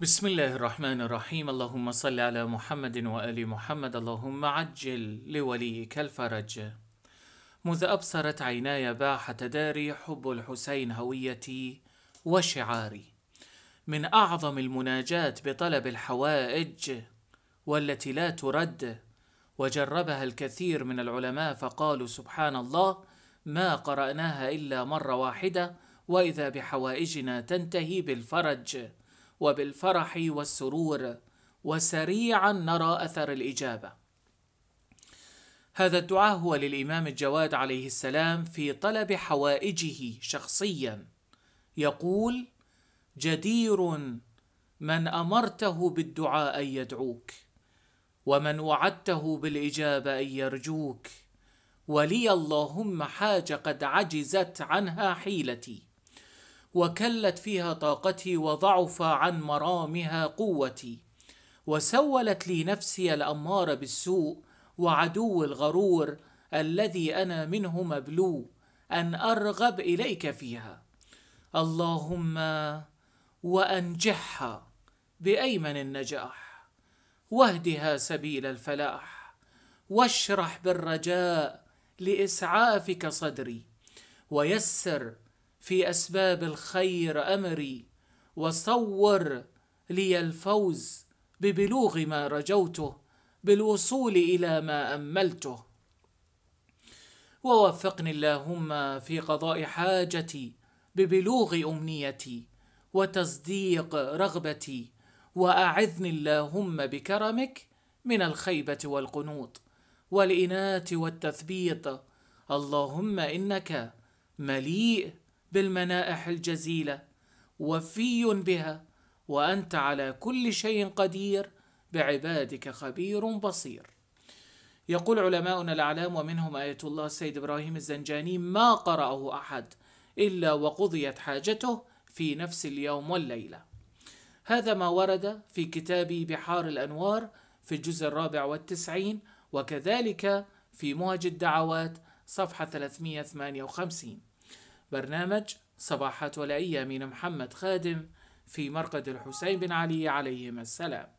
بسم الله الرحمن الرحيم اللهم صل على محمد وآل محمد اللهم عجل لوليك الفرج مذ أبصرت عيناي باح تداري حب الحسين هويتي وشعاري من أعظم المناجات بطلب الحوائج والتي لا ترد وجربها الكثير من العلماء فقالوا سبحان الله ما قرأناها إلا مرة واحدة وإذا بحوائجنا تنتهي بالفرج وبالفرح والسرور وسريعا نرى اثر الاجابه هذا الدعاء هو للامام الجواد عليه السلام في طلب حوائجه شخصيا يقول جدير من امرته بالدعاء ان يدعوك ومن وعدته بالاجابه ان يرجوك ولي اللهم حاجه قد عجزت عنها حيلتي وكلت فيها طاقتي وضعف عن مرامها قوتي وسولت لي نفسي الامار بالسوء وعدو الغرور الذي انا منه مبلو ان ارغب اليك فيها اللهم وانجحها بايمن النجاح واهدها سبيل الفلاح واشرح بالرجاء لاسعافك صدري ويسر في اسباب الخير امري وصور لي الفوز ببلوغ ما رجوته بالوصول الى ما املته ووفقني اللهم في قضاء حاجتي ببلوغ امنيتي وتصديق رغبتي واعذني اللهم بكرمك من الخيبه والقنوط والاناه والتثبيط اللهم انك مليء بالمنائح الجزيله وفي بها وانت على كل شيء قدير بعبادك خبير بصير يقول علماؤنا الاعلام ومنهم ايه الله السيد ابراهيم الزنجاني ما قراه احد الا وقضيت حاجته في نفس اليوم والليله هذا ما ورد في كتاب بحار الانوار في الجزء الرابع والتسعين وكذلك في موهج الدعوات صفحه 358 برنامج صباحات والأيام من محمد خادم في مرقد الحسين بن علي عليهما السلام